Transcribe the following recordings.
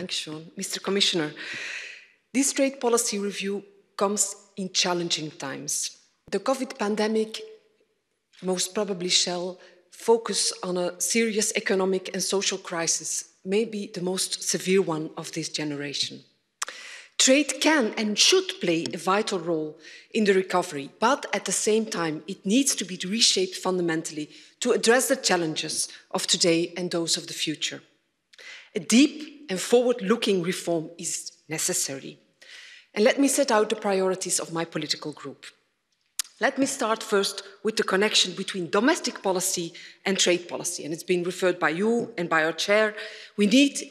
Dankeschön. Mr. Commissioner, this trade policy review comes in challenging times. The COVID pandemic most probably shall focus on a serious economic and social crisis, maybe the most severe one of this generation. Trade can and should play a vital role in the recovery, but at the same time, it needs to be reshaped fundamentally to address the challenges of today and those of the future. A deep and forward-looking reform is necessary. And let me set out the priorities of my political group. Let me start first with the connection between domestic policy and trade policy. And it's been referred by you and by our chair. We need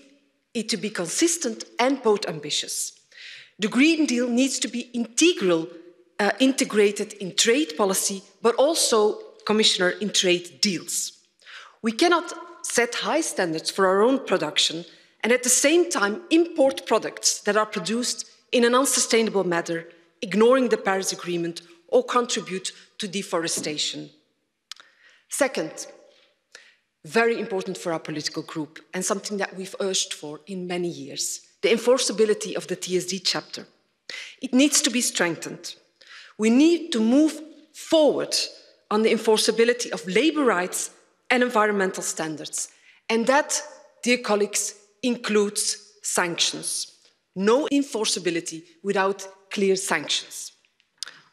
it to be consistent and both ambitious. The Green Deal needs to be integral, uh, integrated in trade policy, but also, Commissioner, in trade deals. We cannot set high standards for our own production and at the same time import products that are produced in an unsustainable manner, ignoring the Paris Agreement or contribute to deforestation. Second, very important for our political group and something that we've urged for in many years, the enforceability of the TSD chapter. It needs to be strengthened. We need to move forward on the enforceability of labor rights and environmental standards. And that, dear colleagues, includes sanctions. No enforceability without clear sanctions.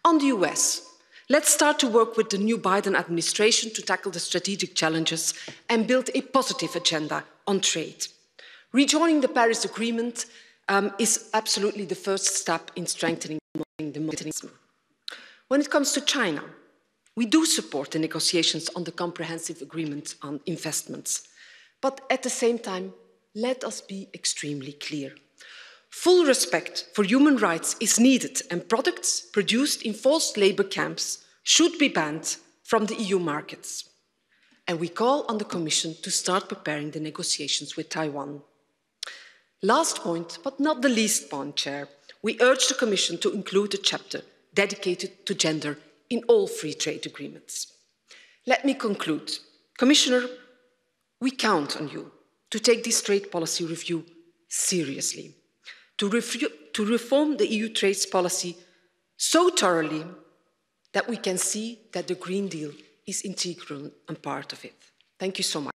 On the US, let's start to work with the new Biden administration to tackle the strategic challenges and build a positive agenda on trade. Rejoining the Paris Agreement um, is absolutely the first step in strengthening the mechanism. When it comes to China, we do support the negotiations on the comprehensive agreement on investments. But at the same time, let us be extremely clear. Full respect for human rights is needed and products produced in forced labour camps should be banned from the EU markets. And we call on the Commission to start preparing the negotiations with Taiwan. Last point, but not the least point, Chair, we urge the Commission to include a chapter dedicated to gender in all free trade agreements. Let me conclude. Commissioner, we count on you to take this trade policy review seriously, to, to reform the EU trade policy so thoroughly that we can see that the Green Deal is integral and part of it. Thank you so much.